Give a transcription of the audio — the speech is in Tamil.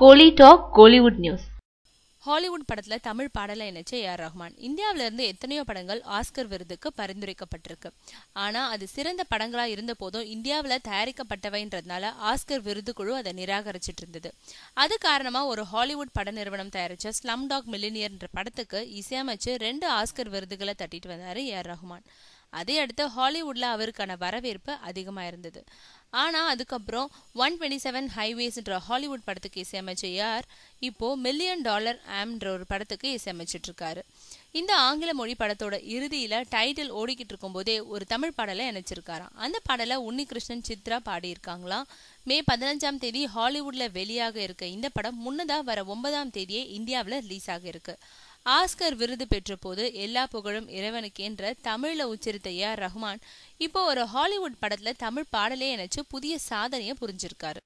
கோலி டாக் கோலிவுட் நியூஸ் ஹாலிவுட் படத்தில் தமிழ் பாடலை இணைச்ச ஏஆர் ரஹ்மான் இந்தியாவிலேருந்து எத்தனையோ படங்கள் ஆஸ்கர் விருதுக்கு பரிந்துரைக்கப்பட்டிருக்கு ஆனால் அது சிறந்த படங்களாக இருந்த போதும் இந்தியாவில் தயாரிக்கப்பட்டவைன்றதுனால ஆஸ்கர் விருது குழு அதை நிராகரிச்சிட்டு இருந்தது அது காரணமாக ஒரு ஹாலிவுட் பட நிறுவனம் தயாரித்த ஸ்லம் டாக் மில்லினியர்ன்ற படத்துக்கு இசையமைச்சு ரெண்டு ஆஸ்கர் விருதுகளை தட்டிட்டு வந்தார் ஏஆர் ரஹ்மான் அதையடுத்து அடுத்து ஹாலிவுட்ல அவருக்கான வரவேற்பு அதிகமாக இருந்தது ஆனால் அதுக்கப்புறம் ஒன் டுவெண்ட்டி செவன் ஹைவேஸ்ன்ற ஹாலிவுட் படத்துக்கு இசையமைச்ச யார் இப்போது மில்லியன் டாலர் ஆம்ன்ற ஒரு படத்துக்கு இசையமைச்சிட்ருக்காரு இந்த ஆங்கில மொழி படத்தோட இறுதியில் டைட்டில் ஓடிக்கிட்டு இருக்கும்போதே ஒரு தமிழ் பாடலை இணைச்சிருக்காராம் அந்த பாடலை உன்னிகிருஷ்ணன் சித்ரா பாடியிருக்காங்களாம் மே பதினஞ்சாம் தேதி ஹாலிவுட்டில் வெளியாக இருக்க இந்த படம் முன்னதாக வர ஒன்பதாம் தேதியே இந்தியாவில் ரிலீஸ் ஆக இருக்குது ஆஸ்கர் விருது பெற்ற போது எல்லா புகழும் இறைவனுக்கு என்ற தமிழில் உச்சரித்த ஏ ஆர் ரஹ்மான் இப்போ ஒரு ஹாலிவுட் படத்துல தமிழ் பாடலே நினைச்சு புதிய சாதனையை புரிஞ்சிருக்காரு